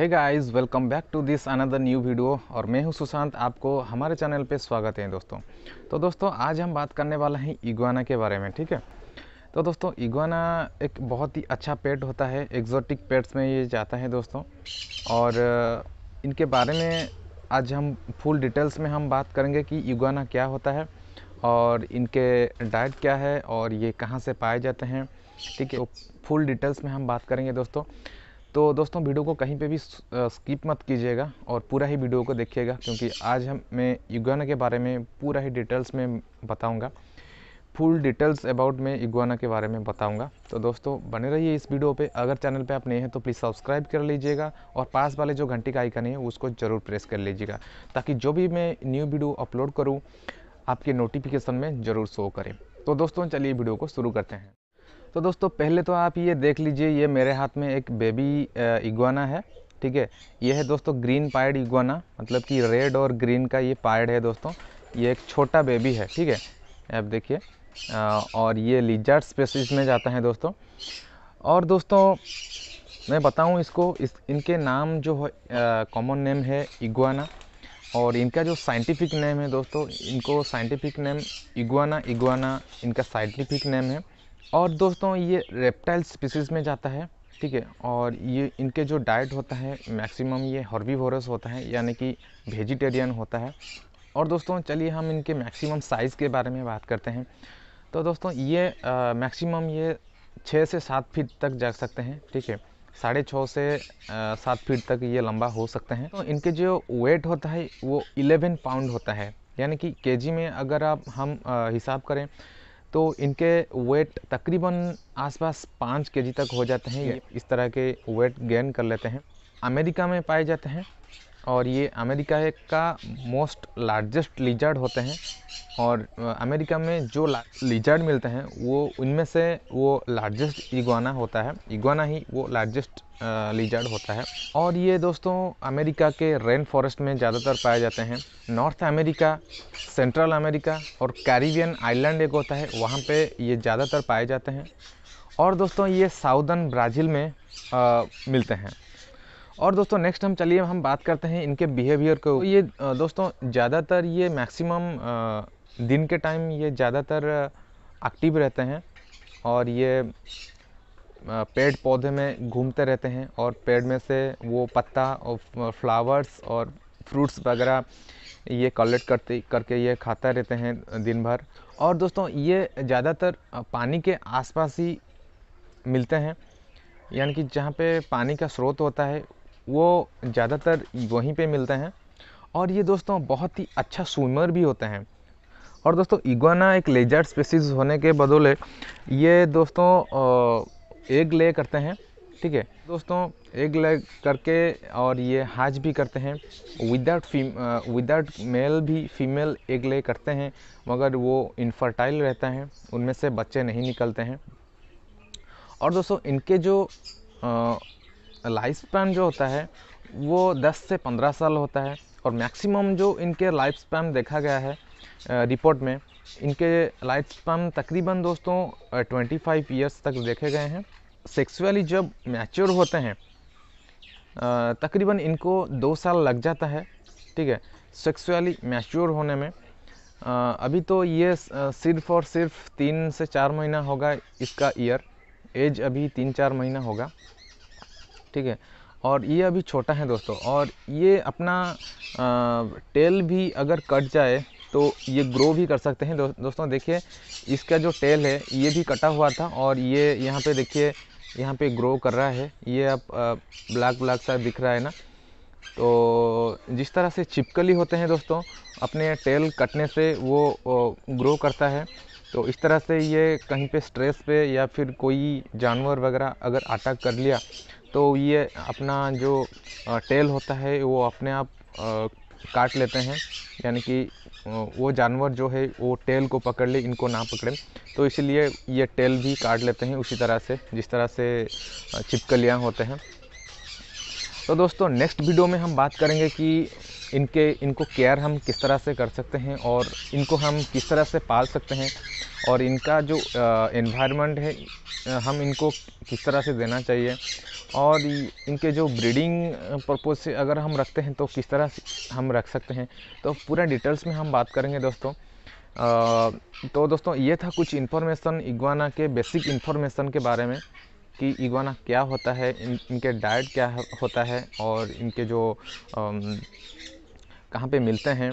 hey guys welcome back to this another new video और मैं हूं सुशांत आपको हमारे चैनल पे स्वागत है दोस्तों तो दोस्तों आज हम बात करने वाला हैं इगुआना के बारे में ठीक है तो दोस्तों इगुआना एक बहुत ही अच्छा पेट होता है एक्जोटिक पेट्स में ये जाता है दोस्तों और इनके बारे में आज हम फुल डिटेल्स में हम बात करेंगे कि इगुआना क्या होता है और इनके डाइट क्या है और ये कहाँ से पाए जाते हैं ठीक है फुल तो डिटेल्स में हम बात करेंगे दोस्तों तो दोस्तों वीडियो को कहीं पे भी स्किप मत कीजिएगा और पूरा ही वीडियो को देखिएगा क्योंकि आज हम मैं युगाना के बारे में पूरा ही डिटेल्स में बताऊंगा फुल डिटेल्स अबाउट मैं युगाना के बारे में बताऊंगा तो दोस्तों बने रहिए इस वीडियो पे अगर चैनल पे आप नए हैं तो प्लीज़ सब्सक्राइब कर लीजिएगा और पास वाले जो घंटी का आइकन है उसको ज़रूर प्रेस कर लीजिएगा ताकि जो भी मैं न्यू वीडियो अपलोड करूँ आपके नोटिफिकेशन में ज़रूर शो करें तो दोस्तों चलिए वीडियो को शुरू करते हैं तो दोस्तों पहले तो आप ये देख लीजिए ये मेरे हाथ में एक बेबी इगुआना है ठीक है ये है दोस्तों ग्रीन पायड इग्वाना मतलब कि रेड और ग्रीन का ये पायड है दोस्तों ये एक छोटा बेबी है ठीक है आप देखिए और ये लिजार्ड स्पेसिस में जाता है दोस्तों और दोस्तों मैं बताऊँ इसको इस इनके नाम जो कॉमन नेम है इग्वाना और इनका जो साइंटिफिक नेम है दोस्तों इनको साइंटिफिक नेम इगुआना इगुआना इनका साइंटिफिक नेम है और दोस्तों ये रेप्टाइल स्पीसीज़ में जाता है ठीक है और ये इनके जो डाइट होता है मैक्सिमम ये हॉर्बीवोरस होता है यानी कि वेजिटेरियन होता है और दोस्तों चलिए हम इनके मैक्सिमम साइज़ के बारे में बात करते हैं तो दोस्तों ये मैक्सिमम ये छः से सात फीट तक जा सकते हैं ठीक है साढ़े छः से सात फीट तक ये लंबा हो सकते हैं तो इनके जो वेट होता है वो इलेवन पाउंड होता है यानी कि के में अगर आप हम हिसाब करें तो इनके वेट तकरीबन आसपास पाँच के जी तक हो जाते हैं इस तरह के वेट गेन कर लेते हैं अमेरिका में पाए जाते हैं और ये अमेरिका का मोस्ट लार्जेस्ट लिजर्ड होते हैं और अमेरिका में जो लिजर्ड मिलते हैं वो उनमें से वो लार्जेस्ट इगुआना होता है इगुआना ही वो लार्जेस्ट लिजर्ड होता है और ये दोस्तों अमेरिका के रेन फॉरेस्ट में ज़्यादातर पाए जाते हैं नॉर्थ अमेरिका सेंट्रल अमेरिका और कैरिबियन आइलैंड एक होता है वहाँ पे ये ज़्यादातर पाए जाते हैं और दोस्तों ये साउदर्न ब्राज़ील में आ, मिलते हैं और दोस्तों नेक्स्ट हम चलिए हम बात करते हैं इनके बिहेवियर को ये दोस्तों ज़्यादातर ये मैक्सिमम दिन के टाइम ये ज़्यादातर एक्टिव रहते हैं और ये पेड़ पौधे में घूमते रहते हैं और पेड़ में से वो पत्ता और फ्लावर्स और फ्रूट्स वगैरह ये कलेक्ट करते करके ये खाता रहते हैं दिन भर और दोस्तों ये ज़्यादातर पानी के आसपास ही मिलते हैं यानी कि जहाँ पे पानी का स्रोत होता है वो ज़्यादातर वहीं पे मिलते हैं और ये दोस्तों बहुत ही अच्छा स्विमर भी होते हैं और दोस्तों इगुआना एक लेजर्ड स्पेसीज होने के बदौले ये दोस्तों एग ले करते हैं ठीक है दोस्तों एग ले करके और ये हाज भी करते हैं विदाउट फीम विदाउट मेल भी फीमेल एग ले करते हैं मगर वो इनफर्टाइल रहते हैं उनमें से बच्चे नहीं निकलते हैं और दोस्तों इनके जो लाइफ स्पैन जो होता है वो 10 से 15 साल होता है और मैक्सिमम जो इनके लाइफ स्पैन देखा गया है रिपोर्ट में इनके लाइफ स्पैन तकरीबन दोस्तों ट्वेंटी फाइव ईयर्स तक देखे गए हैं सेक्सुअली जब मैच्योर होते हैं तकरीबन इनको दो साल लग जाता है ठीक है सेक्सुअली मैच्योर होने में अभी तो ये सिर्फ और सिर्फ तीन से चार महीना होगा इसका ईयर एज अभी तीन चार महीना होगा ठीक है और ये अभी छोटा है दोस्तों और ये अपना आ, टेल भी अगर कट जाए तो ये ग्रो भी कर सकते हैं दो, दोस्तों देखिए इसका जो टेल है ये भी कटा हुआ था और ये यहाँ पे देखिए यहाँ पे ग्रो कर रहा है ये आप ब्लैक ब्लैक सा दिख रहा है ना तो जिस तरह से चिपकली होते हैं दोस्तों अपने टेल कटने से वो ग्रो करता है तो इस तरह से ये कहीं पे स्ट्रेस पे या फिर कोई जानवर वगैरह अगर अटैक कर लिया तो ये अपना जो टेल होता है वो अपने आप काट लेते हैं यानी कि वो जानवर जो है वो टेल को पकड़ ले इनको ना पकड़े तो इसलिए ये टेल भी काट लेते हैं उसी तरह से जिस तरह से छिपकलियाँ होते हैं तो दोस्तों नेक्स्ट वीडियो में हम बात करेंगे कि इनके इनको केयर हम किस तरह से कर सकते हैं और इनको हम किस तरह से पाल सकते हैं और इनका जो इन्वायरमेंट है हम इनको किस तरह से देना चाहिए और इनके जो ब्रीडिंग पर्पज़ से अगर हम रखते हैं तो किस तरह से हम रख सकते हैं तो पूरा डिटेल्स में हम बात करेंगे दोस्तों आ, तो दोस्तों ये था कुछ इन्फॉर्मेशन इगवाना के बेसिक इन्फॉर्मेशन के बारे में कि इगवाना क्या होता है इन, इनके डाइट क्या होता है और इनके जो आ, कहाँ पे मिलते हैं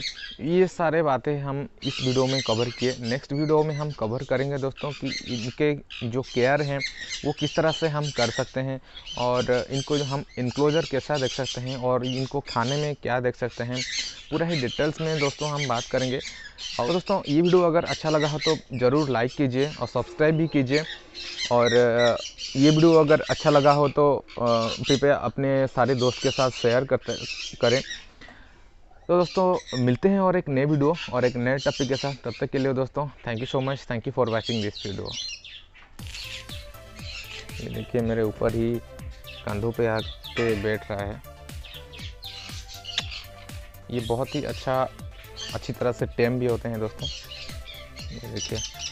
ये सारे बातें हम इस वीडियो में कवर किए नेक्स्ट वीडियो में हम कवर करेंगे दोस्तों कि इनके जो केयर हैं वो किस तरह से हम कर सकते हैं और इनको जो हम इनक्लोजर कैसा देख सकते हैं और इनको खाने में क्या देख सकते हैं पूरा ही डिटेल्स में दोस्तों हम बात करेंगे और दोस्तों ये वीडियो अगर अच्छा लगा हो तो ज़रूर लाइक कीजिए और सब्सक्राइब भी कीजिए और ये वीडियो अगर अच्छा लगा हो तो कृपया अपने सारे दोस्त के साथ शेयर करते करें तो दोस्तों मिलते हैं और एक नए वीडियो और एक नए टॉपिक के साथ तब तक के लिए दोस्तों thank you so much thank you for watching this video ये देखिए मेरे ऊपर ही कंधों पे आके बैठ रहा है ये बहुत ही अच्छा अच्छी तरह से टेम भी होते हैं दोस्तों ये देखिए